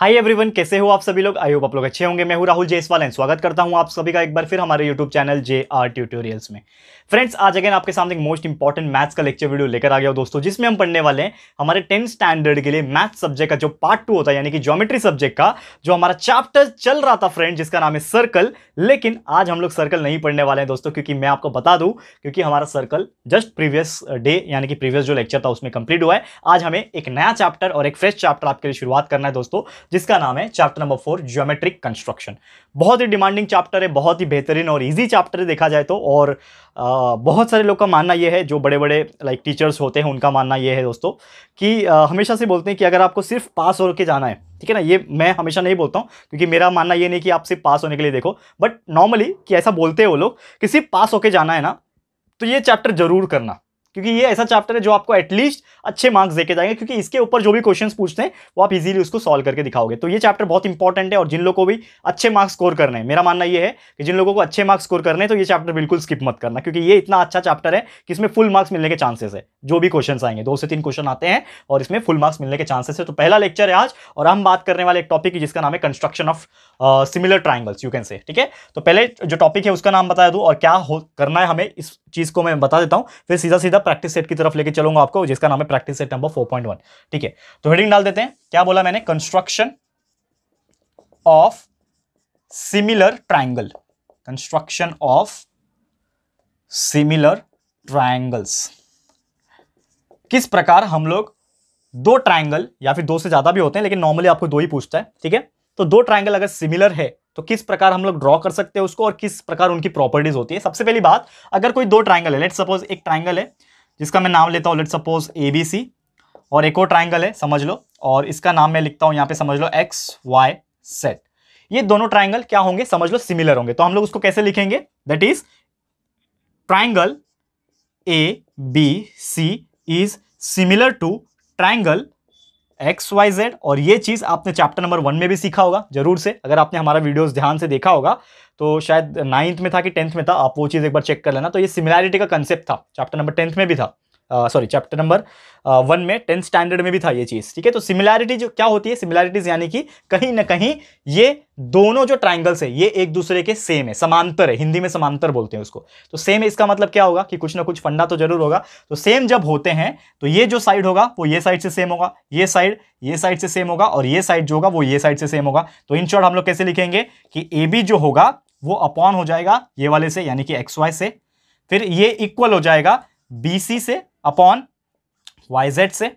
Hi everyone कैसे हो आप सभी लोग आई होप आप लोग अच्छे होंगे मैं हूं राहुल जयसवाल एंड स्वागत करता हूं आप सभी का एक बार फिर हमारे YouTube channel J R tutorials में फ्रेंड्स आज अगेन आपके सामने एक मोस्ट इंपॉर्टेंट मैथ्स का लेक्चर वीडियो लेकर आ गया दोस्तों जिसमें हम पढ़ने वाले हैं हमारे टेंथ स्टैंडर्ड के लिए मैथ्स सब्जेक्ट का जो पार्ट टू होता है यानी कि ज्योमेट्री सब्जेक्ट का जो हमारा चैप्टर चल रहा था फ्रेंड जिसका नाम है सर्कल लेकिन आज हम लोग सर्कल नहीं पढ़ने वाले हैं दोस्तों क्योंकि मैं आपको बता दूँ क्योंकि हमारा सर्कल जस्ट प्रीवियस डे यानी कि प्रीवियस जो लेक्चर था उसमें कंप्लीट हुआ है आज हमें एक नया चैप्टर और एक फ्रेश चैप्टर आपके लिए शुरुआत करना है दोस्तों जिसका नाम है chapter number four geometric construction बहुत ही डिमांडिंग चैप्टर है बहुत ही बेहतरीन और ईजी चैप्टर देखा जाए तो और आ, बहुत सारे लोग का मानना ये है जो बड़े बड़े लाइक टीचर्स होते हैं उनका मानना ये है दोस्तों कि आ, हमेशा से बोलते हैं कि अगर आपको सिर्फ पास के जाना है ठीक है ना ये मैं हमेशा नहीं बोलता हूँ क्योंकि मेरा मानना ये नहीं कि आप सिर्फ पास होने के लिए देखो बट नॉर्मली कि ऐसा बोलते हैं वो लोग कि सिर्फ पास होकर जाना है ना तो ये चैप्टर ज़रूर करना क्योंकि ये ऐसा चैप्टर है जो आपको एटलीस्ट अच्छे मार्क्स देके जाएंगे क्योंकि इसके ऊपर जो भी क्वेश्चंस पूछते हैं वो आप इजीली उसको सॉल्व करके दिखाओगे तो ये चैप्टर बहुत इंपॉर्टेंट है और जिन लोगों को भी अच्छे मार्क्स स्कोर करने हैं मेरा मानना ये है कि जिन लोगों को अच्छे मार्क्स स्कोर करने हैं तो ये चैप्टर बिल्कुल स्किप मत करना क्योंकि ये इतना अच्छा चैप्टर है कि इसमें फुल मार्क्स मिलने के चांसेस है जो भी क्वेश्चन आएंगे दो से तीन क्वेश्चन आते हैं और इसमें फुल मार्क्स मिलने के चांसेस है तो पहला लेक्चर है आज और हम बात करने वाले एक टॉपिक है जिसका नाम है construction of similar triangles you can say ठीक है तो पहले जो टॉपिक है उसका नाम बता दूँ और क्या करना है हमें इस चीज़ को मैं बता देता हूँ फिर सीधा सीधा प्रैक्टिस सेट की तरफ लेके चलूंगा आपको जिसका नाम है प्रैक्टिस सेट नंबर 4.1 ठीक है तो हेडिंग डाल देते हैं क्या बोला मैंने construction of similar triangle construction of similar triangles किस प्रकार हम लोग दो ट्राइंगल या फिर दो से ज्यादा भी होते हैं लेकिन नॉर्मली आपको दो ही पूछता है ठीक है तो दो ट्राइंगल अगर सिमिलर है तो किस प्रकार हम लोग ड्रॉ कर सकते हैं उसको और किस प्रकार उनकी प्रॉपर्टीज होती है सबसे पहली बात अगर कोई दो ट्राइंगल है लेट सपोज एक ट्राइंगल है जिसका मैं नाम लेता हूँ let suppose A B C और एक और ट्राइंगल है समझ लो और इसका नाम मैं लिखता हूँ यहाँ पे समझ लो एक्स वाई सेट ये दोनों ट्राइंगल क्या होंगे समझ लो सिमिलर होंगे तो हम लोग उसको कैसे लिखेंगे that is triangle A B C is similar to triangle X Y Z और ये चीज़ आपने चैप्टर नंबर वन में भी सीखा होगा जरूर से अगर आपने हमारा वीडियोस ध्यान से देखा होगा तो शायद नाइन्थ में था कि टेंथ में था आप वो चीज़ एक बार चेक कर लेना तो ये सिमिलैरिटी का कंसेप्ट था चैप्टर नंबर टेंथ में भी था सॉरी चैप्टर नंबर वन में टेंथ स्टैंडर्ड में भी था ये चीज़ ठीक है तो सिमिलैरिटी जो क्या होती है सिमिलैरिटीज यानी कि कहीं ना कहीं ये दोनों जो ट्राइंगल्स है ये एक दूसरे के सेम है समांतर है हिंदी में समांतर बोलते हैं उसको तो सेम इसका मतलब क्या होगा कि कुछ ना कुछ फंडा तो जरूर होगा तो सेम जब होते हैं तो ये जो साइड होगा वो ये साइड से सेम होगा ये साइड ये साइड से सेम होगा और ये साइड जो होगा वो ये साइड से सेम होगा तो इन शॉर्ट हम लोग कैसे लिखेंगे कि ए बी जो होगा वो अपॉन हो जाएगा ये वाले से यानी कि एक्स वाई से फिर ये इक्वल हो जाएगा बी सी से अपॉन वाई जेड से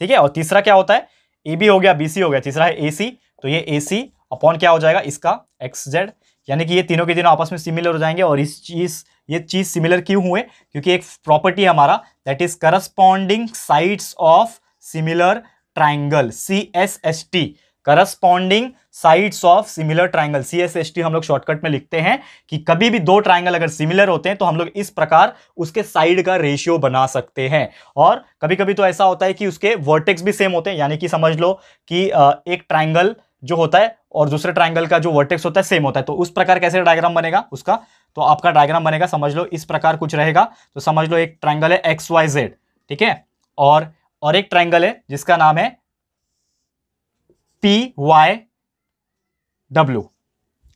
ठीक है और तीसरा क्या होता है ए बी हो गया बी सी हो गया तीसरा है ए सी तो ये ए सी अपॉन क्या हो जाएगा इसका एक्स जेड यानी कि ये तीनों के तीनों आपस में सिमिलर हो जाएंगे और इस चीज़ ये चीज़ सिमिलर क्यों हुए क्योंकि एक प्रॉपर्टी है हमारा that is corresponding sides of similar triangle C S S T corresponding sides of similar triangle C S S T हम लोग शॉर्टकट में लिखते हैं कि कभी भी दो ट्राइंगल अगर सिमिलर होते हैं तो हम लोग इस प्रकार उसके साइड का रेशियो बना सकते हैं और कभी कभी तो ऐसा होता है कि उसके वर्टेक्स भी सेम होते हैं यानी कि समझ लो कि एक ट्राइंगल जो होता है और दूसरे ट्राइंगल का जो वर्टेक्स होता है सेम होता है तो उस प्रकार कैसे डायग्राम बनेगा उसका तो आपका डायग्राम बनेगा समझ लो इस प्रकार कुछ रहेगा तो समझ लो एक ट्राइंगल है एक्स वाई जेड ठीक है और और एक ट्राइंगल है जिसका नाम है पी वाई डब्ल्यू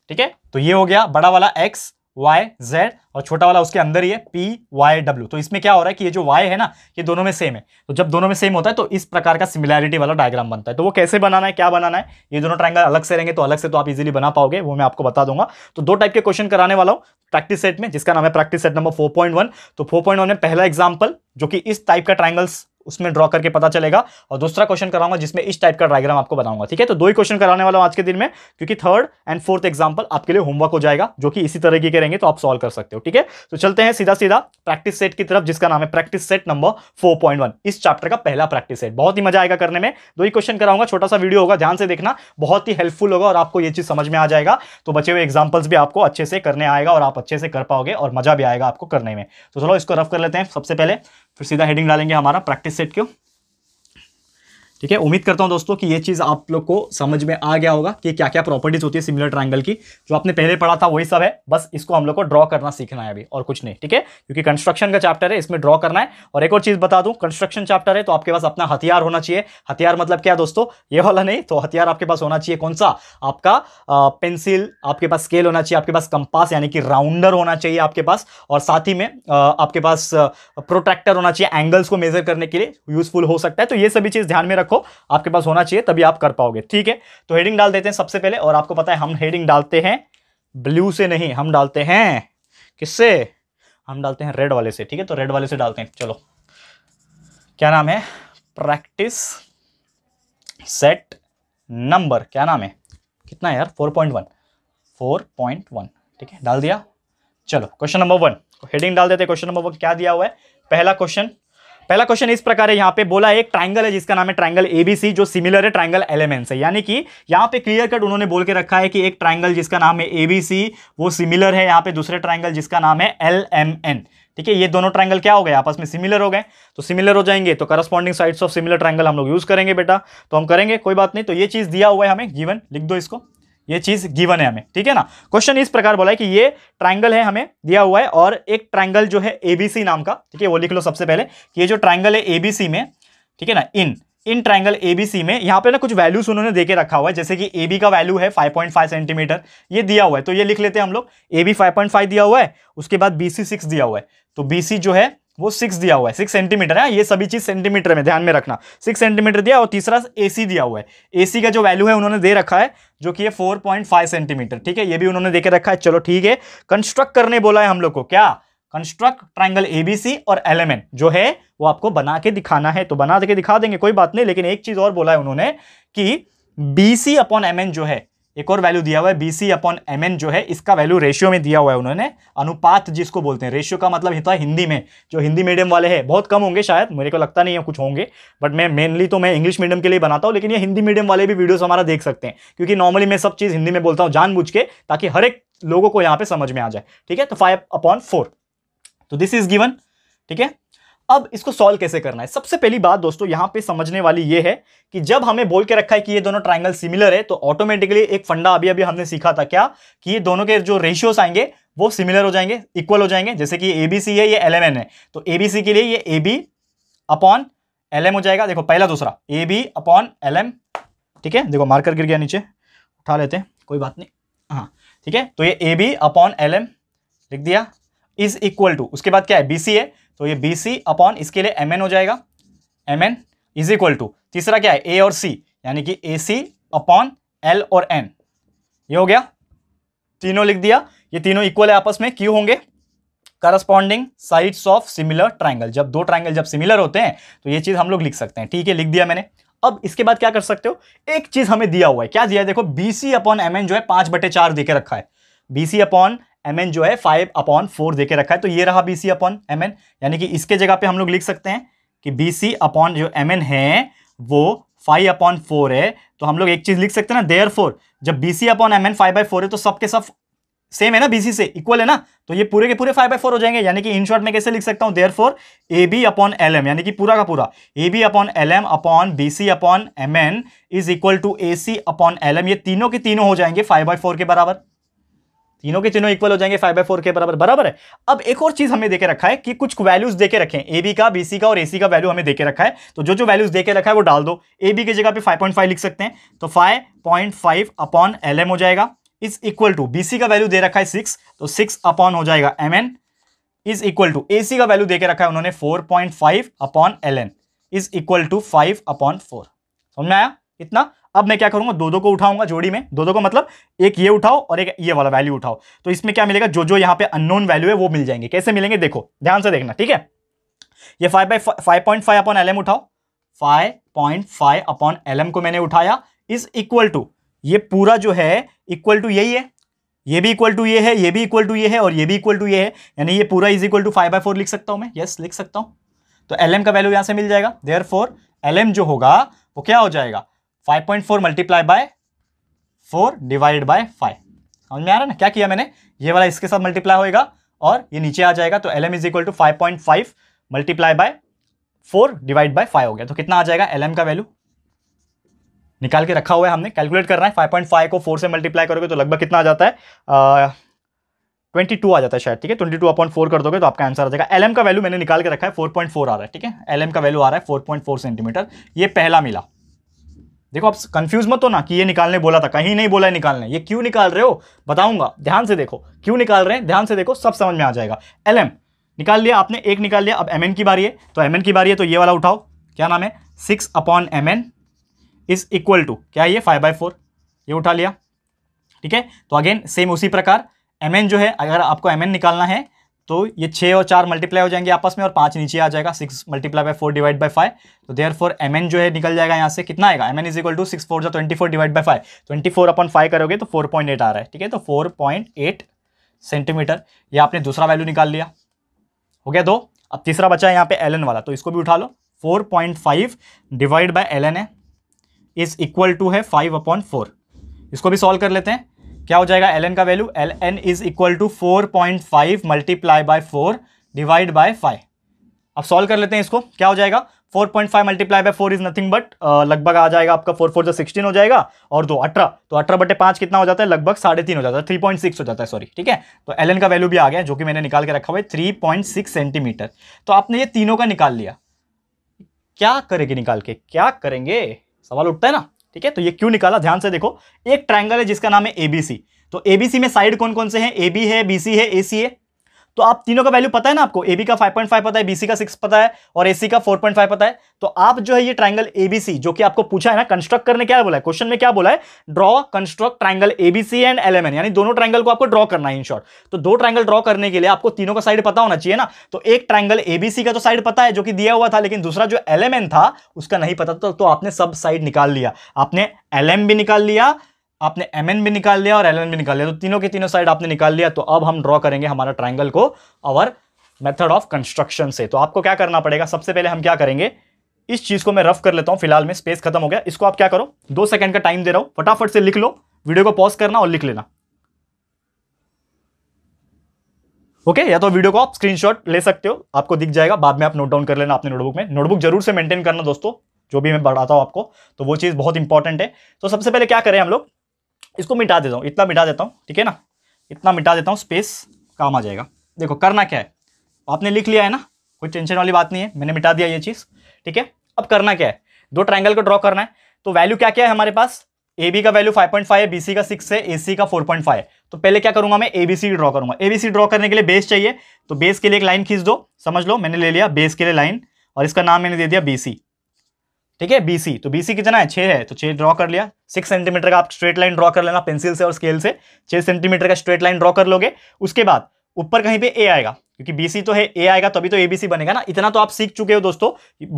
ठीक है तो ये हो गया बड़ा वाला एक्स वाई जेड और छोटा वाला उसके अंदर ही है पी वाई डब्ल्यू तो इसमें क्या हो रहा है कि ये जो वाई है ना ये दोनों में सेम है तो जब दोनों में सेम होता है तो इस प्रकार का सिमिलैरिटी वाला डायग्राम बनता है तो वो कैसे बनाना है क्या बनाना है ये दोनों ट्राइंगल अलग से रहेंगे तो अलग से तो आप इजीली बना पाओगे वो मैं आपको बता दूंगा तो दो टाइप के क्वेश्चन कराने वाला हूँ प्रैक्टिस सेट में जिसका नाम है प्रैक्टिस सेट नंबर फोर तो फोर में पहला एग्जाम्पल जो कि इस टाइप का ट्राइंगल्स उसमें ड्रॉ करके पता चलेगा और दूसरा क्वेश्चन कराऊंगा जिसमें इस टाइप का डायग्राम आपको बताऊंगा ठीक है तो दो ही क्वेश्चन कराने वाला हूँ आज के दिन में क्योंकि थर्ड एंड फोर्थ एग्जाम्पल आपके लिए होमवर्क हो जाएगा जो कि इसी तरह की करेंगे तो आप सॉल्व कर सकते हो ठीक है तो चलते हैं सीधा सीधा प्रैक्टिस सेट की तरफ जिसका नाम है प्रैक्टिस सेट नंबर फोर इस चैप्टर का पहला प्रैक्टिस सेट बहुत ही मजा आएगा करने में दो ही क्वेश्चन कराऊंगा छोटा सा वीडियो होगा ध्यान से देखना बहुत ही हेल्पफुल होगा और आपको यह चीज समझ में आ जाएगा तो बचे हुए एग्जाम्पल्स भी आपको अच्छे से करने आएगा और आप अच्छे से कर पाओगे और मजा भी आएगा आपको करने में तो चलो इसको रफ कर लेते हैं सबसे पहले फिर सीधा हेडिंग डालेंगे हमारा प्रैक्टिस सेट क्यों ठीक है उम्मीद करता हूं दोस्तों कि ये चीज़ आप लोग को समझ में आ गया होगा कि क्या क्या प्रॉपर्टीज होती है सिमिलर ट्रायंगल की जो आपने पहले पढ़ा था वही सब है बस इसको हम लोग को ड्रॉ करना सीखना है अभी और कुछ नहीं ठीक है क्योंकि कंस्ट्रक्शन का चैप्टर है इसमें ड्रॉ करना है और एक और चीज़ बता दूँ कंस्ट्रक्शन चैप्टर है तो आपके पास अपना हथियार होना चाहिए हथियार मतलब क्या दोस्तों ये वाला नहीं तो हथियार आपके पास होना चाहिए कौन सा आपका पेंसिल आपके पास स्केल होना चाहिए आपके पास कंपास यानी कि राउंडर होना चाहिए आपके पास और साथ ही में आपके पास प्रोट्रैक्टर होना चाहिए एंगल्स को मेजर करने के लिए यूजफुल हो सकता है तो ये सभी चीज़ ध्यान में को आपके पास होना चाहिए तभी आप कर पाओगे ठीक है तो हेडिंग डाल देते हैं सबसे पहले और आपको पता है हम हेडिंग डालते हैं ब्लू से नहीं हम डालते हैं किससे हम डालते हैं रेड वाले से ठीक है तो रेड वाले से डालते हैं चलो क्या नाम है प्रैक्टिस सेट नंबर क्या नाम है कितना है यार 4.1 4.1 ठीक है डाल दिया चलो क्वेश्चन नंबर वन हेडिंग डाल देते क्वेश्चन नंबर वन क्या दिया हुआ है पहला क्वेश्चन पहला क्वेश्चन इस प्रकार है यहाँ पे बोला एक ट्राइंगल है जिसका नाम है ट्राइंगल एबीसी जो सिमिलर है ट्राइंगल एलिमेंट्स है यानी कि यहाँ पे क्लियर कट उन्होंने बोल के रखा है कि एक ट्राइंगल जिसका नाम है एबीसी वो सिमिलर है यहाँ पे दूसरे ट्राइंगल जिसका नाम है एल एम एन ठीक है ये दोनों ट्राइंगल क्या हो गए आपस में सिमिलर हो गए तो सिमिलर हो जाएंगे तो corresponding sides of similar triangle हम लोग यूज करेंगे बेटा तो हम करेंगे कोई बात नहीं तो ये चीज दिया हुआ है हमें जीवन लिख दो इसको ये चीज़ गिवन है हमें ठीक है ना क्वेश्चन इस प्रकार बोला है कि ये ट्राइंगल है हमें दिया हुआ है और एक ट्राइंगल जो है एबीसी नाम का ठीक है वो लिख लो सबसे पहले कि ये जो ट्राइंगल है एबीसी में ठीक है ना इन इन ट्राइंगल एबीसी में यहाँ पे ना कुछ वैल्यूज उन्होंने देके रखा हुआ है जैसे कि ए बी का वैल्यू है 5.5 सेंटीमीटर ये दिया हुआ है तो ये लिख लेते हैं हम लोग ए बी फाइव दिया हुआ है उसके बाद बी सी सिक्स दिया हुआ है तो बी सी जो है वो सिक्स दिया हुआ है सिक्स सेंटीमीटर है ये सभी चीज़ सेंटीमीटर में ध्यान में रखना सिक्स सेंटीमीटर दिया और तीसरा एसी दिया हुआ है एसी का जो वैल्यू है उन्होंने दे रखा है जो कि फोर पॉइंट फाइव सेंटीमीटर ठीक है ये भी उन्होंने देकर रखा है चलो ठीक है कंस्ट्रक्ट करने बोला है हम लोग को क्या कंस्ट्रक्ट ट्राइंगल ए और एलिमेंट जो है वो आपको बना के दिखाना है तो बना के दिखा देंगे कोई बात नहीं लेकिन एक चीज और बोला है उन्होंने कि B C upon M N जो है एक और वैल्यू दिया हुआ है B C upon M N जो है इसका वैल्यू रेशियो में दिया हुआ है उन्होंने अनुपात जिसको बोलते हैं रेशियो का मतलब होता तो है हिंदी में जो हिंदी मीडियम वाले हैं बहुत कम होंगे शायद मेरे को लगता नहीं है कुछ होंगे बट मैं मेनली तो मैं इंग्लिश मीडियम के लिए बनाता हूँ लेकिन ये हिंदी मीडियम वाले भी वीडियोज हमारा देख सकते हैं क्योंकि नॉर्मली मैं सब चीज़ हिंदी में बोलता हूँ जानबूझ के ताकि हर एक लोगों को यहाँ पे समझ में आ जाए ठीक है तो फाइव अपॉन फोर तो दिस इज गिवन ठीक है अब इसको सॉल्व कैसे करना है सबसे पहली बात दोस्तों यहां पे समझने वाली ये है कि जब हमें बोल के रखा है कि ये दोनों ट्राइंगल सिमिलर है तो ऑटोमेटिकली एक फंडा अभी अभी हमने सीखा था क्या कि ये दोनों के जो रेशियोस आएंगे वो सिमिलर हो जाएंगे इक्वल हो जाएंगे जैसे कि ए बी सी है ये एन है तो ए बी सी के लिए ये A B upon L M हो जाएगा देखो पहला दूसरा A B upon L M ठीक है देखो मार्कर गिर गया नीचे उठा लेते हैं कोई बात नहीं हाँ ठीक है तो ये A B upon L M लिख दिया इज इक्वल टू उसके बाद क्या है बी सी है तो ये बी सी अपॉन इसके लिए एम एन हो जाएगा M N is equal to तीसरा क्या है ए और सी यानी कि ए सी अपॉन एल और एन ये हो गया तीनों लिख दिया ये तीनों इक्वल है आपस में क्यों होंगे corresponding sides of similar triangle जब दो ट्राइंगल जब सिमिलर होते हैं तो ये चीज़ हम लोग लिख सकते हैं ठीक है लिख दिया मैंने अब इसके बाद क्या कर सकते हो एक चीज़ हमें दिया हुआ है क्या दिया है देखो B C upon M N जो है पांच बटे चार दे रखा है B C upon M N जो है फाइव अपॉन फोर दे के रखा है तो ये रहा B C upon M N यानी कि इसके जगह पे हम लोग लिख सकते हैं कि बी सी अपॉन जो एम एन है वो फाइव अपॉन फोर है तो हम लोग एक चीज़ लिख सकते हैं ना देयर फोर जब B C upon M N five by four है तो सबके सब सेम है ना बी सी से इक्वल है ना तो ये पूरे के पूरे फाइव बाई फोर हो जाएंगे यानी कि इन शॉर्ट में कैसे लिख सकता हूँ therefore A B upon L M यानी कि पूरा का पूरा A B upon L M upon B C upon M N is equal to A C upon L M ये तीनों के तीनों हो जाएंगे फाइव बाई फोर के बराबर तीनों के तीनों इक्वल हो जाएंगे फाइव बाई फोर के बराबर बराबर है अब एक और चीज हमें देके रखा है कि कुछ वैल्यूज देके रखें ए बी का बी सी का और ए सी का वैल्यू हमें देके रखा है तो जो जो वैल्यूज देके रखा है वो डाल दो ए बी की जगह पे 5.5 लिख सकते हैं तो 5.5 अपॉन एल एम हो जाएगा is equal to B C का वैल्यू दे रखा है सिक्स तो सिक्स अपॉन हो जाएगा M N is equal to A C का वैल्यू देके रखा है उन्होंने four point five upon L N is equal to five upon four समझ में आया इतना अब मैं क्या करूंगा दो दो को उठाऊंगा जोड़ी में दो दो को मतलब एक ये उठाओ और एक ये वाला वैल्यू उठाओ तो इसमें क्या मिलेगा जो जो यहाँ पे अननोन वैल्यू है वो मिल जाएंगे कैसे मिलेंगे देखो ध्यान से देखना ठीक है ये five by five point five upon L उठाओ five point five upon L को मैंने उठाया इज इक्वल टू ये पूरा जो है इक्वल टू यही है ये भी इक्वल टू ये है ये भी इक्वल टू ये है और ये भी इक्वल टू ये है यानी ये पूरा is equal to five by four लिख सकता हूँ मैं यस लिख सकता हूँ तो एल का वैल्यू यहाँ से मिल जाएगा देयर फोर एल जो होगा वो क्या हो जाएगा five point four multiply by four divided by five समझ में आ रहा है ना क्या किया मैंने ये वाला इसके साथ मल्टीप्लाई होएगा और ये नीचे आ जाएगा तो L M is equal to five point five multiply by four divide by five हो गया तो कितना आ जाएगा एल एम का वैल्यू निकाल के रखा हुआ है हमने कैलकुलेट कर रहा है फाइव पॉइंट फाइव को फोर से मल्टीप्लाई करोगे तो लगभग कितना आ जाता है ट्वेंटी टू आ जाता है शायद ठीक है ट्वेंटी टू अपॉइंट फोर कर दोगे तो आपका आंसर आ जाएगा एल एम का वैल्यू मैंने निकाल के रखा है फोर पॉइंट फोर आ रहा है ठीक है एल एम का वैल्यू आ रहा है फोर पॉइंट फोर सेंटीमीटर ये पहला मिला देखो आप कंफ्यूज मत हो ना कि ये निकालने बोला था कहीं नहीं बोला है निकालने ये क्यों निकाल रहे हो बताऊंगा ध्यान से देखो क्यों निकाल रहे हैं ध्यान से देखो सब समझ में आ जाएगा एल एम निकाल लिया आपने एक निकाल लिया अब एम एन की बारी है तो एम एन की बारी है तो ये वाला उठाओ क्या नाम है six upon M N is equal to क्या ये फाइव बाई फोर ये उठा लिया ठीक है तो अगेन सेम उसी प्रकार एम एन जो है अगर आपको एम एन निकालना है तो ये छः और चार मल्टीप्लाई हो जाएंगे आपस में और पाँच नीचे आ जाएगा six multiply by four divide by five तो देयर फोर एम एन जो है निकल जाएगा यहाँ से कितना आएगा M N is equal to six four जो twenty four divide by five twenty four upon five करोगे तो फोर पॉइंट एट आ रहा है ठीक है तो फोर पॉइंट एट सेंटीमीटर ये आपने दूसरा वैल्यू निकाल लिया हो गया दो अब तीसरा बचा है यहाँ पे एल एन वाला तो इसको भी उठा लो four point five divide by L N है इज इक्वल टू है फाइव अपॉन फोर इसको भी सॉल्व कर लेते हैं क्या हो जाएगा एल एन का value L N is equal to four point five multiply by four divide by five अब सॉल्व कर लेते हैं इसको क्या हो जाएगा 4.5 point five multiply by four is nothing but लगभग आ जाएगा आपका फोर फोर जो सिक्सटीन हो जाएगा और दो अठारह तो अठारह बटे पांच कितना हो जाता है लगभग साढ़े तीन हो जाता है थ्री पॉइंट सिक्स हो जाता है सॉरी ठीक है तो एल का वैल्यू भी आ गया जो कि मैंने निकाल के रखा हुआ है थ्री पॉइंट सिक्स सेंटीमीटर तो आपने ये तीनों का निकाल लिया क्या करेंगे निकाल के क्या करेंगे सवाल उठता है ना ठीक है तो ये क्यों निकाला ध्यान से देखो एक ट्राइंगल है जिसका नाम है एबीसी तो एबीसी में साइड कौन कौन से हैं ए बी है बी सी है ए सी है तो आप तीनों का वैल्यू पता है ना आपको ए का 5.5 पता है बीसी का 6 पता है और एसी का 4.5 पता है तो आप जो है ये ट्राइंगल एबीसी जो कि आपको पूछा है ना कंस्ट्रक्ट करने क्या बोला है क्वेश्चन में क्या बोला है draw construct triangle A B C and L M N यानी दोनों ट्राइंगल को आपको ड्रॉ करना है इन शॉर्ट तो दो ट्राइंगल ड्रॉ करने के लिए आपको तीनों का साइड पता होना चाहिए ना तो एक ट्राइंगल एबीसी का तो साइड पता है जो कि दिया हुआ था लेकिन दूसरा जो एलेमन था उसका नहीं पता था तो, आपने सब साइड निकाल लिया आपने एम भी निकाल लिया आपने एम भी निकाल लिया और एल भी निकाल लिया तो तीनों के तीनों साइड आपने निकाल लिया तो अब हम ड्रॉ करेंगे हमारा ट्राइंगल को और मेथड ऑफ कंस्ट्रक्शन से तो आपको क्या करना पड़ेगा सबसे पहले हम क्या करेंगे इस चीज़ को मैं रफ कर लेता हूं फिलहाल में स्पेस खत्म हो गया इसको आप क्या करो दो सेकंड का टाइम दे रहा हूं फटाफट से लिख लो वीडियो को पॉज करना और लिख लेना ओके या तो वीडियो को आप स्क्रीनशॉट ले सकते हो आपको दिख जाएगा बाद में आप नोट डाउन कर लेना अपने नोटबुक में नोटबुक जरूर से मेंटेन करना दोस्तों जो भी मैं बढ़ाता हूं आपको तो वो चीज़ बहुत इंपॉर्टेंट है तो सबसे पहले क्या करें हम लोग इसको मिटा देता हूँ इतना मिटा देता हूँ ठीक है ना इतना मिटा देता हूँ स्पेस काम आ जाएगा देखो करना क्या है आपने लिख लिया है ना कोई टेंशन वाली बात नहीं है मैंने मिटा दिया ये चीज़ ठीक है अब करना क्या है दो ट्राइंगल को ड्रॉ करना है तो वैल्यू क्या क्या है हमारे पास ए बी का वैल्यू 5.5 है बी सी का 6 है ए सी का 4.5 है तो पहले क्या करूंगा मैं ए बी सी ड्रॉ करूंगा ए बी सी ड्रॉ करने के लिए बेस चाहिए तो बेस के लिए एक लाइन खींच दो समझ लो मैंने ले लिया बेस के लिए लाइन और इसका नाम मैंने दे दिया बी सी ठीक है बीसी तो बीसी कितना है छह है तो छह ड्रॉ कर लिया सिक्स सेंटीमीटर का आप स्ट्रेट लाइन ड्रॉ कर लेना पेंसिल से और स्केल से छह सेंटीमीटर का स्ट्रेट लाइन ड्रॉ कर लोगे उसके बाद ऊपर कहीं पे ए आएगा क्योंकि बीसी तो है ए आएगा तभी तो एबीसी बनेगा ना इतना तो आप सीख चुके हो दोस्तों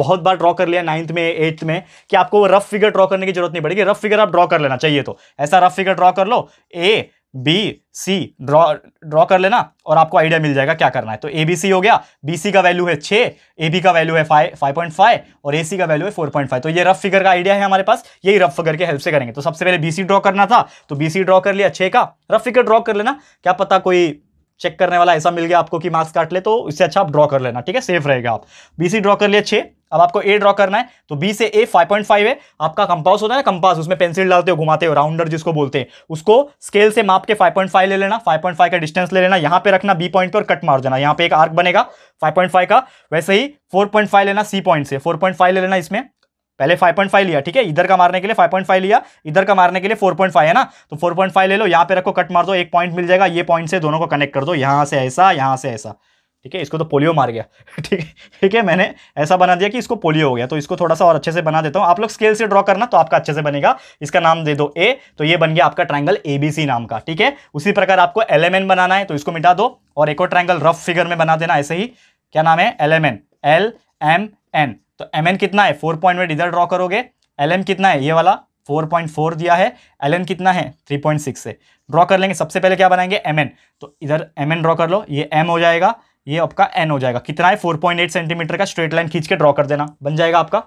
बहुत बार ड्रॉ कर लिया नाइन्थ में एट्थ में कि आपको रफ फिगर ड्रॉ करने की जरूरत नहीं पड़ेगी रफ फिगर आप ड्रॉ कर लेना चाहिए तो ऐसा रफ फिगर ड्रॉ कर लो A B C draw draw कर लेना और आपको आइडिया मिल जाएगा क्या करना है तो ए बी सी हो गया बी सी का वैल्यू है छः ए बी का वैल्यू है फाइव फाइव पॉइंट फाइव और ए सी का वैल्यू है फोर पॉइंट फाइव तो ये रफ फिगर का आइडिया है हमारे पास यही रफ फिगर के हेल्प से करेंगे तो सबसे पहले बी सी ड्रॉ करना था तो बी सी ड्रॉ कर लिया छः का रफ फिगर ड्रॉ कर लेना क्या पता कोई चेक करने वाला ऐसा मिल गया आपको कि मार्क्स काट ले तो इससे अच्छा आप ड्रॉ कर लेना ठीक है सेफ रहेगा आप बी सी ड्रॉ कर लिए छे अब आपको ए ड्रॉ करना है तो बी से ए 5.5 है आपका कंपास होता है ना कंपास उसमें पेंसिल डालते हो घुमाते हो राउंडर जिसको बोलते हैं उसको स्केल से माप के 5.5 ले लेना 5.5 का डिस्टेंस ले लेना यहाँ पे रखना बी पॉइंट पर कट मार देना यहाँ पे एक आर्क बनेगा 5.5 का वैसे ही 4.5 लेना सी पॉइंट से 4.5 ले लेना इसमें पहले 5.5 लिया ठीक है इधर का मारने के लिए 5.5 लिया इधर का मारने के लिए 4.5 है ना तो 4.5 ले लो यहाँ पे रखो कट मार दो एक पॉइंट मिल जाएगा ये पॉइंट से दोनों को कनेक्ट कर दो यहाँ से ऐसा यहाँ से ऐसा ठीक है इसको तो पोलियो मार गया ठीक है ठीक है मैंने ऐसा बना दिया कि इसको पोलियो हो गया तो इसको थोड़ा सा और अच्छे से बना देता हूँ आप लोग स्केल से ड्रॉ करना तो आपका अच्छे से बनेगा इसका नाम दे दो ए तो ये बन गया आपका ट्रायंगल एबीसी नाम का ठीक है उसी प्रकार आपको एलेमेन बनाना है तो इसको मिटा दो और एक और ट्राइंगल रफ फिगर में बना देना ऐसे ही क्या नाम है एलेमेन एल एम एन तो एम कितना है फोर पॉइंट इधर ड्रॉ करोगे एल कितना है ये वाला 4.4 दिया है एल कितना है 3.6 से ड्रॉ कर लेंगे सबसे पहले क्या बनाएंगे एम तो इधर एम ड्रॉ कर लो ये एम हो जाएगा ये आपका एन हो जाएगा कितना है 4.8 सेंटीमीटर का स्ट्रेट लाइन खींच के ड्रॉ कर देना बन जाएगा आपका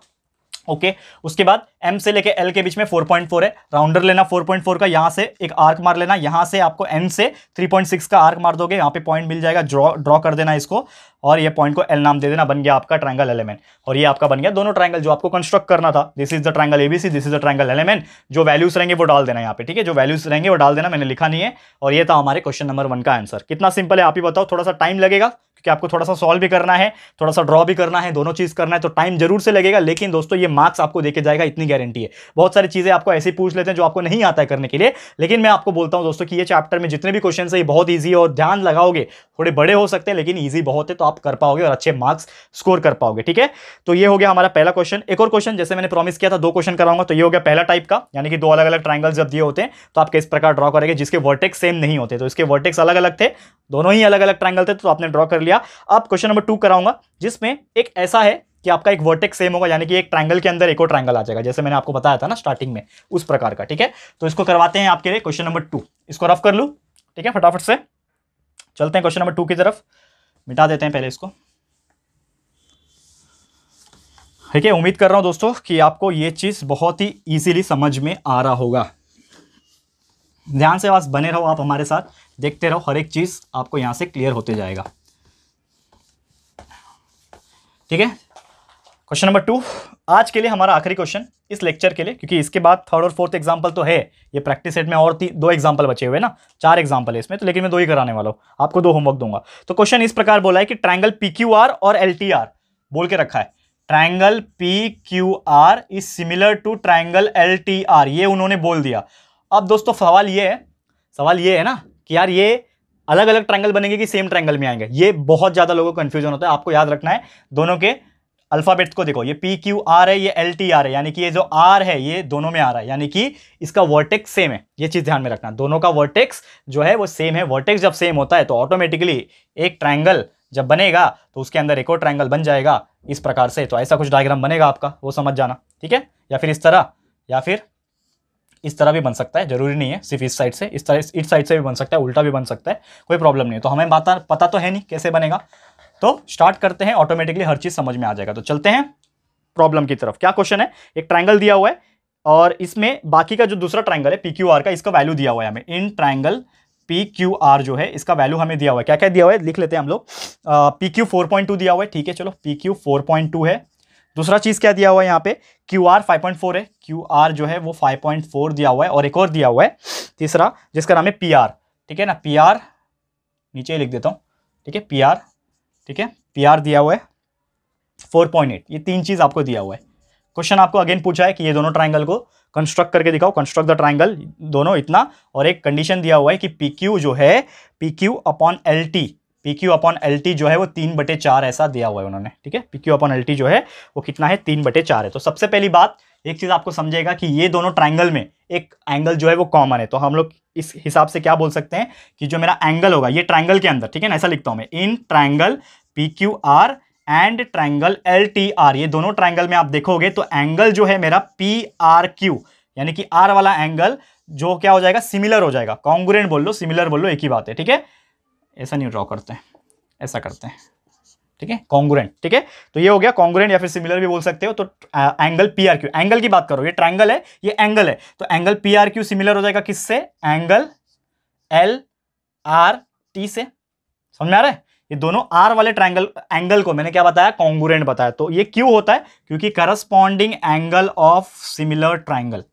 ओके okay. उसके बाद एम से लेके एल के बीच में 4.4 है राउंडर लेना 4.4 का यहाँ से एक आर्क मार लेना यहाँ से आपको एन से 3.6 का आर्क मार दोगे यहाँ पे पॉइंट मिल जाएगा ड्रॉ ड्रॉ कर देना इसको और ये पॉइंट को एल नाम दे देना बन गया आपका ट्रायंगल एलिमेंट और ये आपका बन गया दोनों ट्रायंगल जो आपको कंस्ट्रक्ट करना था this is the triangle A B C this is the triangle L M N जो वैल्यूज रहेंगे वो डाल देना यहाँ पे ठीक है जो वैल्यूज रहेंगे वो डाल देना मैंने लिखा नहीं है और ये था हमारे क्वेश्चन नंबर वन का आंसर कितना सिंपल है आप ही बताओ थोड़ा सा टाइम लगेगा कि आपको थोड़ा सा सॉल्व भी करना है थोड़ा सा ड्रॉ भी करना है दोनों चीज़ करना है तो टाइम जरूर से लगेगा लेकिन दोस्तों ये मार्क्स आपको देखे जाएगा इतनी गारंटी है बहुत सारी चीज़ें आपको ऐसे पूछ लेते हैं जो आपको नहीं आता है करने के लिए लेकिन मैं आपको बोलता हूँ दोस्तों कि ये चैप्टर में जितने भी क्वेश्चन है ये बहुत ईजी है और ध्यान लगाओगे थोड़े बड़े हो सकते हैं लेकिन ईजी बहुत है तो आप कर पाओगे और अच्छे मार्क्स स्कोर कर पाओगे ठीक है तो ये हो गया हमारा पहला क्वेश्चन एक और क्वेश्चन जैसे मैंने प्रॉमिस किया था दो क्वेश्चन कराऊंगा तो ये हो गया पहला टाइप का यानी कि दो अलग अलग ट्राइंगल जब दिए होते हैं तो आप किस प्रकार ड्रॉ करेंगे जिसके वर्टेक्स सेम नहीं होते तो इसके वर्टेक्स अलग अलग थे दोनों ही अलग अलग ट्राइंगल थे तो आपने ड्रॉ कर लिया गया अब क्वेश्चन नंबर टू कराऊंगा जिसमें एक ऐसा है कि आपका एक वर्टेक्स सेम होगा यानी कि एक ट्रायंगल के अंदर एक और ट्रायंगल आ जाएगा जैसे मैंने आपको बताया था ना स्टार्टिंग में उस प्रकार का ठीक है तो इसको करवाते हैं आपके लिए क्वेश्चन नंबर टू इसको रफ कर लू ठीक है फटाफट से चलते हैं क्वेश्चन नंबर टू की तरफ मिटा देते हैं पहले इसको ठीक है उम्मीद कर रहा हूं दोस्तों कि आपको यह चीज़ बहुत ही ईजिली समझ में आ रहा होगा ध्यान से बस बने रहो आप हमारे साथ देखते रहो हर एक चीज़ आपको यहां से क्लियर होते जाएगा ठीक है क्वेश्चन नंबर टू आज के लिए हमारा आखिरी क्वेश्चन इस लेक्चर के लिए क्योंकि इसके बाद थर्ड और फोर्थ एग्जाम्पल तो है ये प्रैक्टिस सेट में और दो एग्जाम्पल बचे हुए ना चार एग्जाम्पल है इसमें तो लेकिन मैं दो ही कराने वाला हूँ आपको दो होमवर्क दूंगा तो क्वेश्चन इस प्रकार बोला है कि ट्राइंगल पी क्यू आर और एल टी आर बोल के रखा है triangle P Q R is similar to triangle L T R ये उन्होंने बोल दिया अब दोस्तों सवाल ये है सवाल ये है ना कि यार ये अलग अलग ट्रैंगल बनेंगे कि सेम ट्रैंगल में आएंगे ये बहुत ज़्यादा लोगों को कन्फ्यूजन होता है आपको याद रखना है दोनों के अल्फ़ाबेट्स को देखो ये पी क्यू आर है ये एल टी आर है यानी कि ये जो आर है ये दोनों में आ रहा है यानी कि इसका वर्टेक्स सेम है ये चीज़ ध्यान में रखना दोनों का वर्टेक्स जो है वो सेम है वर्टेक्स जब सेम होता है तो ऑटोमेटिकली एक ट्रैंगल जब बनेगा तो उसके अंदर एक और ट्रैंगल बन जाएगा इस प्रकार से तो ऐसा कुछ डायग्राम बनेगा आपका वो समझ जाना ठीक है या फिर इस तरह या फिर इस तरह भी बन सकता है जरूरी नहीं है सिर्फ इस साइड से इस तरह इस साइड से भी बन सकता है उल्टा भी बन सकता है कोई प्रॉब्लम नहीं है तो हमें पता पता तो है नहीं कैसे बनेगा तो स्टार्ट करते हैं ऑटोमेटिकली हर चीज़ समझ में आ जाएगा तो चलते हैं प्रॉब्लम की तरफ क्या क्वेश्चन है एक ट्राइंगल दिया हुआ है और इसमें बाकी का जो दूसरा ट्राइंगल है पी क्यू आर का इसका वैल्यू दिया हुआ है हमें in triangle P Q R जो है इसका वैल्यू हमें दिया हुआ है क्या क्या दिया हुआ है लिख लेते हैं हम लोग P Q four point two दिया हुआ है ठीक है चलो P Q four point two है दूसरा चीज़ क्या दिया हुआ है यहाँ पे Q R five point four है क्यू आर जो है वो फाइव पॉइंट फोर दिया हुआ है और एक और दिया हुआ है तीसरा जिसका नाम है पी आर ठीक है ना पी आर नीचे लिख देता हूँ ठीक है पी आर ठीक है पी आर दिया हुआ है फोर पॉइंट एट ये तीन चीज़ आपको दिया हुआ है क्वेश्चन आपको अगेन पूछा है कि ये दोनों ट्राइंगल को कंस्ट्रक्ट करके दिखाओ कंस्ट्रक्ट द ट्राइंगल दोनों इतना और एक कंडीशन दिया हुआ है कि पी क्यू जो है P Q upon L T P Q upon L T जो है वो तीन बटे चार ऐसा दिया हुआ है उन्होंने ठीक है P Q upon L T जो है वो कितना है तीन बटे चार है तो सबसे पहली बात एक चीज़ आपको समझेगा कि ये दोनों ट्राइंगल में एक एंगल जो है वो कॉमन है तो हम लोग इस हिसाब से क्या बोल सकते हैं कि जो मेरा एंगल होगा ये ट्राइंगल के अंदर ठीक है ना ऐसा लिखता हूँ मैं in triangle P Q R and triangle L T R ये दोनों ट्राइंगल में आप देखोगे तो एंगल जो है मेरा पी आर क्यू यानी कि आर वाला एंगल जो क्या हो जाएगा सिमिलर हो जाएगा कॉन्ग्रेंट बोल लो सिमिलर बोल लो एक ही बात है ठीक है ऐसा नहीं ड्रॉ करते हैं ऐसा करते हैं ठीक है कॉन्ग्रेंट ठीक है तो ये हो गया कॉन्ग्रेंट या फिर सिमिलर भी बोल सकते हो तो angle P R Q angle की बात करो ये ट्राइंगल है ये एंगल है तो angle P R Q similar हो जाएगा किससे एंगल एल आर टी से समझ में आ रहा है ये दोनों आर वाले ट्राइंगल एंगल को मैंने क्या बताया कॉन्ग्रेंट बताया तो ये क्यों होता है क्योंकि corresponding angle of similar triangle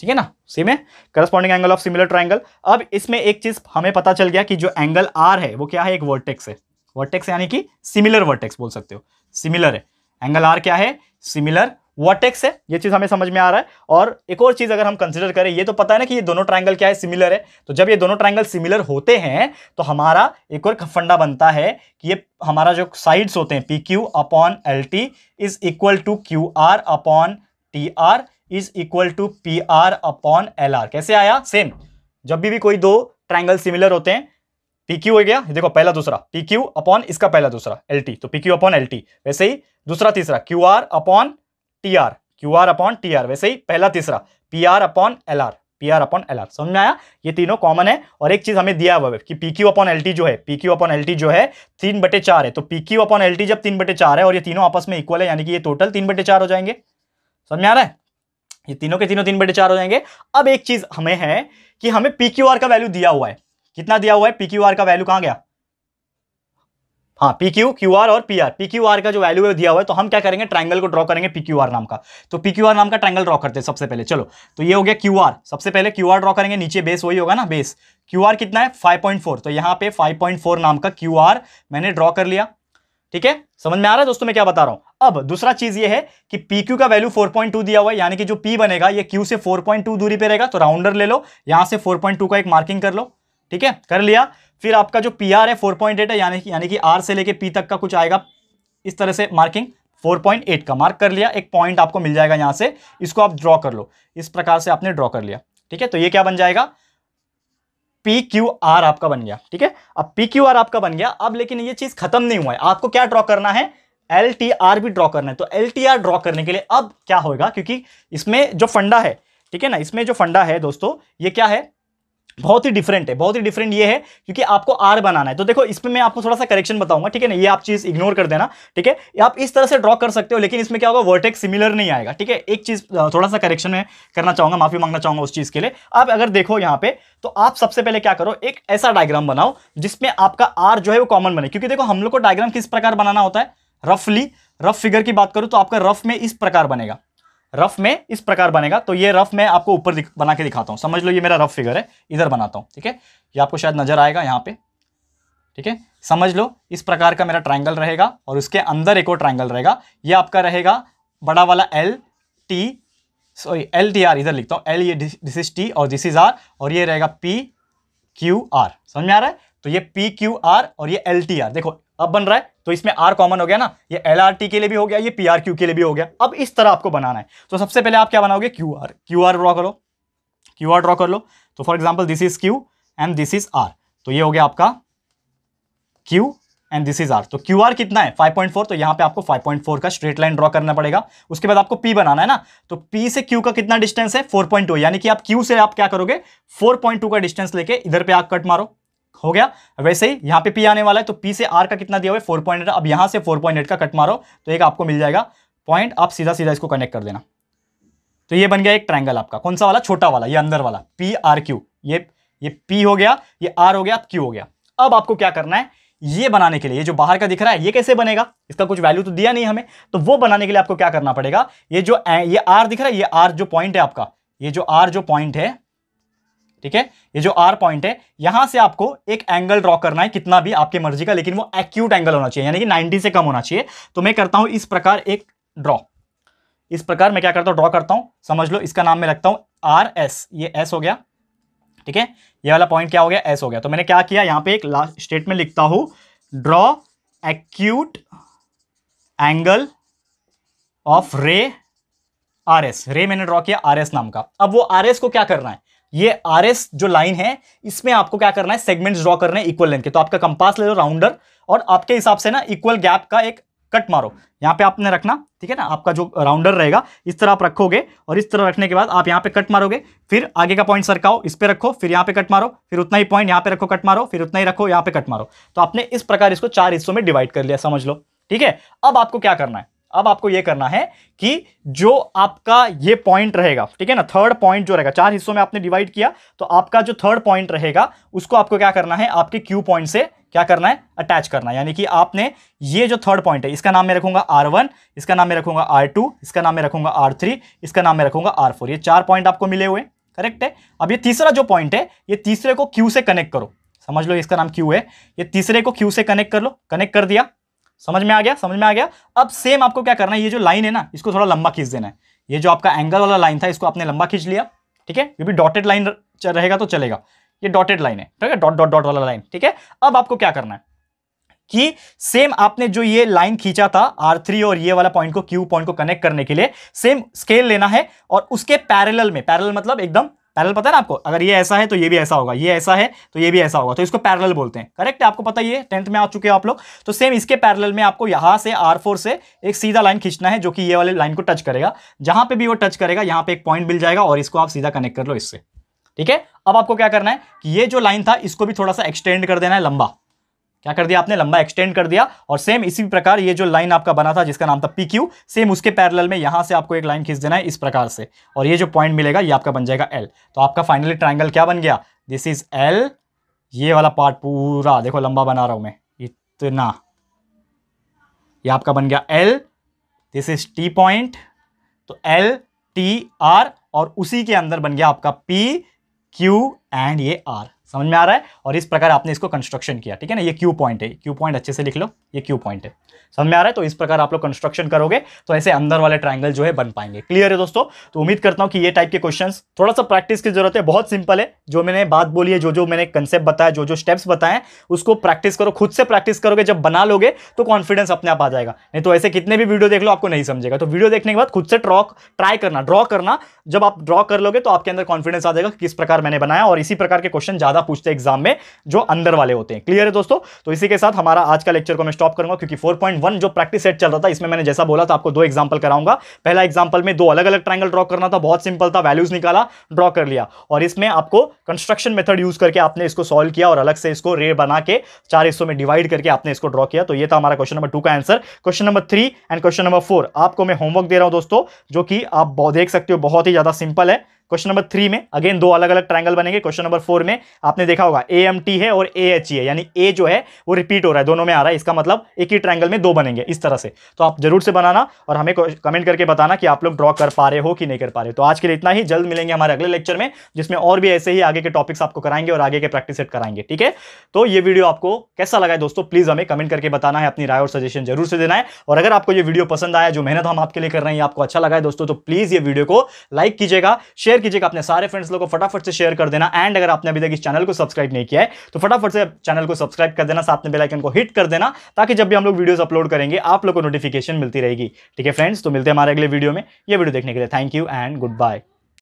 ठीक है ना सेम है corresponding angle of similar triangle अब इसमें एक चीज हमें पता चल गया कि जो एंगल आर है वो क्या है एक वर्टेक्स है वर्टेक्स यानी कि सिमिलर वर्टेक्स बोल सकते हो सिमिलर है एंगल आर क्या है सिमिलर वर्टेक्स है ये चीज़ हमें समझ में आ रहा है और एक और चीज़ अगर हम कंसिडर करें ये तो पता है ना कि ये दोनों ट्राइंगल क्या है सिमिलर है तो जब ये दोनों ट्राइंगल सिमिलर होते हैं तो हमारा एक और फंडा बनता है कि ये हमारा जो साइड्स होते हैं P Q upon L T is equal to Q R upon T R is equal to P R upon L R कैसे आया सेम जब भी, भी कोई दो ट्राइंगल सिमिलर होते हैं पी क्यू हो गया देखो पहला दूसरा पी क्यू अपॉन इसका पहला दूसरा LT तो पी क्यू अपॉन एल वैसे ही दूसरा तीसरा QR R upon T R Q R upon T R वैसे ही पहला तीसरा PR R upon L R P R upon L R समझ में आया ये तीनों कॉमन है और एक चीज हमें दिया हुआ है कि PQ Q upon L T जो है P Q upon L T जो है तीन बटे चार है तो PQ Q upon L T जब तीन बटे चार है और ये तीनों आपस में इक्वल है यानी कि ये टोटल तीन बटे चार हो जाएंगे समझ में आ रहा है ये तीनों के तीनों तीन बटे चार हो जाएंगे अब एक चीज हमें है कि हमें पी क्यू आर का वैल्यू दिया हुआ है कितना दिया हुआ है पी क्यू आर का वैल्यू कहां गया हाँ पी क्यू क्यू आर और P R P Q R का जो वैल्यू है दिया हुआ है तो हम क्या करेंगे ट्रायंगल को ड्रॉ करेंगे पी क्यू आर नाम का तो पी क्यू आर नाम का ट्रायंगल ड्रॉ करते हैं सबसे पहले चलो तो ये हो गया क्यू आर सबसे पहले क्यू आर ड्रॉ करेंगे नीचे बेस वही होगा ना बेस क्यू आर कितना है फाइव पॉइंट फोर तो यहाँ पे फाइव पॉइंट फोर नाम का क्यू आर मैंने ड्रॉ कर लिया ठीक है समझ में आ रहा है दोस्तों मैं क्या बता रहा हूं अब दूसरा चीज ये है कि PQ का वैल्यू 4.2 दिया हुआ है यानी कि जो P बनेगा ये Q से 4.2 दूरी पे रहेगा तो राउंडर ले लो यहां से 4.2 का एक मार्किंग कर लो ठीक है कर लिया फिर आपका जो पी आर है फोर पॉइंट एट है यानी यानी कि आर से लेके पी तक का कुछ आएगा इस तरह से मार्किंग फोर पॉइंट एट का मार्क कर लिया एक पॉइंट आपको मिल जाएगा यहाँ से इसको आप ड्रॉ कर लो इस प्रकार से आपने ड्रॉ कर लिया ठीक है तो ये क्या बन जाएगा पी क्यू आर आपका बन गया ठीक है अब पी क्यू आर आपका बन गया अब लेकिन ये चीज़ खत्म नहीं हुआ है आपको क्या ड्रॉ करना है एल टी आर भी ड्रॉ करना है तो एल टी आर ड्रॉ करने के लिए अब क्या होगा क्योंकि इसमें जो फंडा है ठीक है ना इसमें जो फंडा है दोस्तों ये क्या है बहुत ही डिफरेंट है बहुत ही डिफरेंट ये है क्योंकि आपको आर बनाना है तो देखो इसमें मैं आपको थोड़ा सा करेक्शन बताऊंगा ठीक है ना ये आप चीज़ इग्नोर कर देना ठीक है आप इस तरह से ड्रॉ कर सकते हो लेकिन इसमें क्या होगा वर्टेक्स सिमिलर नहीं आएगा ठीक है एक चीज़ थोड़ा सा करेक्शन में करना चाहूँगा माफ़ी मांगना चाहूंगा उस चीज़ के लिए आप अगर देखो यहाँ पे तो आप सबसे पहले क्या करो एक ऐसा डायग्राम बनाओ जिसमें आपका आर जो है वो कॉमन बने क्योंकि देखो हम लोग को डायग्राम किस प्रकार बनाना होता है रफली रफ फिगर की बात करूँ तो आपका रफ में इस प्रकार बनेगा रफ में इस प्रकार बनेगा तो ये रफ मैं आपको ऊपर बना के दिखाता हूँ समझ लो ये मेरा रफ फिगर है इधर बनाता हूँ ठीक है ये आपको शायद नजर आएगा यहाँ पे ठीक है समझ लो इस प्रकार का मेरा ट्राइंगल रहेगा और उसके अंदर एक और ट्राइंगल रहेगा ये आपका रहेगा बड़ा वाला L T sorry L T R इधर लिखता हूँ एल ये दिस इज टी और दिस इज आर और ये रहेगा पी क्यू आर समझ में आ रहा है तो ये पी क्यू आर और ये एल टी आर देखो अब बन रहा है तो इसमें आर कॉमन हो गया ना ये एल के लिए भी हो गया ये पी के लिए भी हो गया अब इस तरह आपको बनाना है तो सबसे पहले आप क्या बनाओगे Q R Q R draw करो क्यू आर ड्रॉ कर लो तो for example this is Q and this is R तो ये हो गया आपका Q and this is R तो क्यू आर कितना है 5.4 तो यहाँ पे आपको 5.4 का स्ट्रेट लाइन ड्रॉ करना पड़ेगा उसके बाद आपको पी बनाना है ना तो पी से क्यू का कितना डिस्टेंस है 4.2 यानी कि आप क्यू से आप क्या करोगे 4.2 का डिस्टेंस लेके इधर पे आप कट मारो हो गया वैसे ही यहाँ पे पी आने वाला है तो पी से आर का कितना दिया हुआ है फोर पॉइंट अब यहाँ से फोर पॉइंट का कट मारो तो एक आपको मिल जाएगा पॉइंट आप सीधा सीधा इसको कनेक्ट कर देना तो ये बन गया एक ट्राइंगल आपका कौन सा वाला छोटा वाला ये अंदर वाला पी आर क्यू ये ये पी हो गया ये आर हो गया क्यू हो गया अब आपको क्या करना है ये बनाने के लिए ये जो बाहर का दिख रहा है ये कैसे बनेगा इसका कुछ वैल्यू तो दिया नहीं हमें तो वो बनाने के लिए आपको क्या करना पड़ेगा ये जो ये आर दिख रहा है ये आर जो पॉइंट है आपका ये जो आर जो पॉइंट है ठीक है ये जो आर पॉइंट है यहां से आपको एक एंगल ड्रॉ करना है कितना भी आपकी मर्जी का लेकिन वो एक्यूट एंगल होना चाहिए यानी कि 90 से कम होना चाहिए तो मैं करता हूं इस प्रकार एक ड्रॉ इस प्रकार मैं क्या करता हूं ड्रॉ करता हूं समझ लो इसका नाम मैं रखता हूं आर एस ये एस हो गया ठीक है ये वाला पॉइंट क्या हो गया एस हो गया तो मैंने क्या किया यहां पे एक लास्ट स्टेटमेंट लिखता हूं draw acute angle of ray R S ray मैंने ड्रॉ किया आर एस नाम का अब वो आर एस को क्या करना है ये आर एस जो लाइन है इसमें आपको क्या करना है सेगमेंट्स ड्रॉ करने हैं इक्वल लेंथ के तो आपका कंपास ले लो राउंडर और आपके हिसाब से ना इक्वल गैप का एक कट मारो यहाँ पे आपने रखना ठीक है ना आपका जो राउंडर रहेगा इस तरह आप रखोगे और इस तरह रखने के बाद आप यहाँ पे कट मारोगे फिर आगे का पॉइंट सरकाओ इस पे रखो फिर यहाँ पे कट मारो फिर उतना ही पॉइंट यहाँ पे रखो कट मारो फिर उतना ही रखो यहाँ पे कट मारो तो आपने इस प्रकार इसको चार हिस्सों में डिवाइड कर लिया समझ लो ठीक है अब आपको क्या करना है अब आपको यह करना है कि जो आपका यह पॉइंट रहेगा ठीक है ना थर्ड पॉइंट जो रहेगा चार हिस्सों में आपने डिवाइड किया तो आपका जो थर्ड पॉइंट रहेगा उसको आपको क्या करना है आपके क्यू पॉइंट से क्या करना है अटैच करना है यानी कि आपने ये जो थर्ड पॉइंट है इसका नाम मैं रखूंगा आर वन इसका नाम मैं रखूंगा आर टू इसका नाम मैं रखूंगा आर थ्री इसका नाम मैं रखूंगा आर फोर ये चार पॉइंट आपको मिले हुए करेक्ट है अब ये तीसरा जो पॉइंट है ये तीसरे को क्यू से कनेक्ट करो समझ लो इसका नाम क्यू है ये तीसरे को क्यू से कनेक्ट कर लो कनेक्ट कर दिया समझ में आ गया समझ में आ गया अब सेम आपको क्या करना है ये जो लाइन है ना इसको थोड़ा लंबा खींच देना है ये जो आपका एंगल वाला लाइन था इसको आपने लंबा खींच लिया ठीक है क्योंकि डॉटेड लाइन रहेगा तो चलेगा ये डॉटेड लाइन है ठीक है डॉट डॉट डॉट वाला लाइन ठीक है अब आपको क्या करना है कि सेम आपने जो ये लाइन खींचा था आर थ्री और ये वाला पॉइंट को क्यू पॉइंट को कनेक्ट करने के लिए सेम स्केल लेना है और उसके पैरेलल में पैरेलल मतलब एकदम पैरल पता है ना आपको अगर ये ऐसा है तो ये भी ऐसा होगा ये ऐसा है तो ये भी ऐसा होगा तो इसको पैरल बोलते हैं करेक्ट है आपको पता ही है टेंथ में आ चुके हैं आप लोग तो सेम इसके पैरल में आपको यहाँ से आर फोर से एक सीधा लाइन खींचना है जो कि ये वाले लाइन को टच करेगा जहां पे भी वो टच करेगा यहाँ पे एक पॉइंट मिल जाएगा और इसको आप सीधा कनेक्ट कर लो इससे ठीक है अब आपको क्या करना है कि ये जो लाइन था इसको भी थोड़ा सा एक्सटेंड कर देना है लंबा क्या कर दिया आपने लंबा एक्सटेंड कर दिया और सेम इसी प्रकार ये जो लाइन आपका बना था जिसका नाम था पी क्यू सेम उसके पैरेलल में यहां से आपको एक लाइन खींच देना है इस प्रकार से और ये जो पॉइंट मिलेगा ये आपका बन जाएगा एल तो आपका फाइनली ट्राइंगल क्या बन गया दिस इज एल ये वाला पार्ट पूरा देखो लंबा बना रहा हूं मैं इतना ये आपका बन गया L this is T point तो एल टी आर और उसी के अंदर बन गया आपका पी क्यू एंड ये आर समझ में आ रहा है और इस प्रकार आपने इसको कंस्ट्रक्शन किया ठीक है ना ये क्यू पॉइंट है क्यू पॉइंट अच्छे से लिख लो ये क्यू पॉइंट है समझ में आ रहा है तो इस प्रकार आप लोग कंस्ट्रक्शन करोगे तो ऐसे अंदर वाले ट्राइंगल जो है बन पाएंगे क्लियर है दोस्तों तो उम्मीद करता हूँ कि ये टाइप के क्वेश्चन थोड़ा सा प्रैक्टिस की जरूरत है बहुत सिंपल है जो मैंने बात बोली है जो जो मैंने कंसेप्ट बताया जो जो स्टेप्स बताए उसको प्रैक्टिस करो खुद से प्रैक्टिस करोगे जब बना लोगे तो कॉन्फिडेंस अपने आप आ जाएगा नहीं तो ऐसे कितने भी वीडियो देख लो आपको नहीं समझेगा तो वीडियो देखने के बाद खुद से ड्रॉ ट्राई करना ड्रॉ करना जब आप ड्रॉ कर लोगे तो आपके अंदर कॉन्फिडेंस आ जाएगा किस प्रकार मैंने बनाया और इसी प्रकार के क्वेश्चन ज़्यादा ज़्यादा पूछते हैं एग्जाम में जो अंदर वाले होते हैं क्लियर है दोस्तों तो इसी के साथ हमारा आज का लेक्चर को मैं स्टॉप करूंगा क्योंकि 4.1 जो प्रैक्टिस सेट चल रहा था इसमें मैंने जैसा बोला था आपको दो एग्जाम्पल कराऊंगा पहला एग्जाम्पल में दो अलग अलग ट्राइंगल ड्रॉ करना था बहुत सिंपल था वैल्यूज निकाला ड्रॉ कर लिया और इसमें आपको कंस्ट्रक्शन मेथड यूज करके आपने इसको सॉल्व किया और अलग से इसको रे बना के चार हिस्सों में डिवाइड करके आपने इसको ड्रॉ किया तो यह था हमारा क्वेश्चन नंबर टू का answer question number three and question number four आपको मैं होमवर्क दे रहा हूं दोस्तों जो कि आप देख सकते हो बहुत ही ज़्यादा सिंपल है क्वेश्चन नंबर थ्री में अगेन दो अलग अलग ट्रायंगल बनेंगे क्वेश्चन नंबर फोर में आपने देखा होगा ए एम टी है और ए एच ई है यानी ए जो है वो रिपीट हो रहा है दोनों में आ रहा है इसका मतलब एक ही ट्रायंगल में दो बनेंगे इस तरह से तो आप जरूर से बनाना और हमें कमेंट करके बताना कि आप लोग ड्रॉ कर पा रहे हो कि नहीं कर पा रहे तो आज के लिए इतना ही जल्द मिलेंगे हमारे अगले लेक्चर में जिसमें और भी ऐसे ही आगे के टॉपिक्स आपको कराएंगे और आगे के प्रैक्टिस सेट कराएंगे ठीक है तो ये वीडियो आपको कैसा लगा है दोस्तों प्लीज़ हमें कमेंट करके बताना है अपनी राय और सजेशन जरूर से देना है और अगर आपको ये वीडियो पसंद आया जो मेहनत हम आपके लिए कर रहे हैं आपको अच्छा लगा है दोस्तों तो प्लीज़ ये वीडियो को लाइक कीजिएगा शेयर शेयर कीजिएगा अपने सारे फ्रेंड्स लोगों को फटाफट से शेयर कर देना एंड अगर आपने अभी तक इस चैनल को सब्सक्राइब नहीं किया है तो फटाफट से चैनल को सब्सक्राइब कर देना साथ में बेलाइकन को हिट कर देना ताकि जब भी हम लोग वीडियोज अपलोड करेंगे आप लोग को नोटिफिकेशन मिलती रहेगी ठीक है फ्रेंड्स तो मिलते हैं हमारे अगले वीडियो में ये वीडियो देखने के लिए thank you and good bye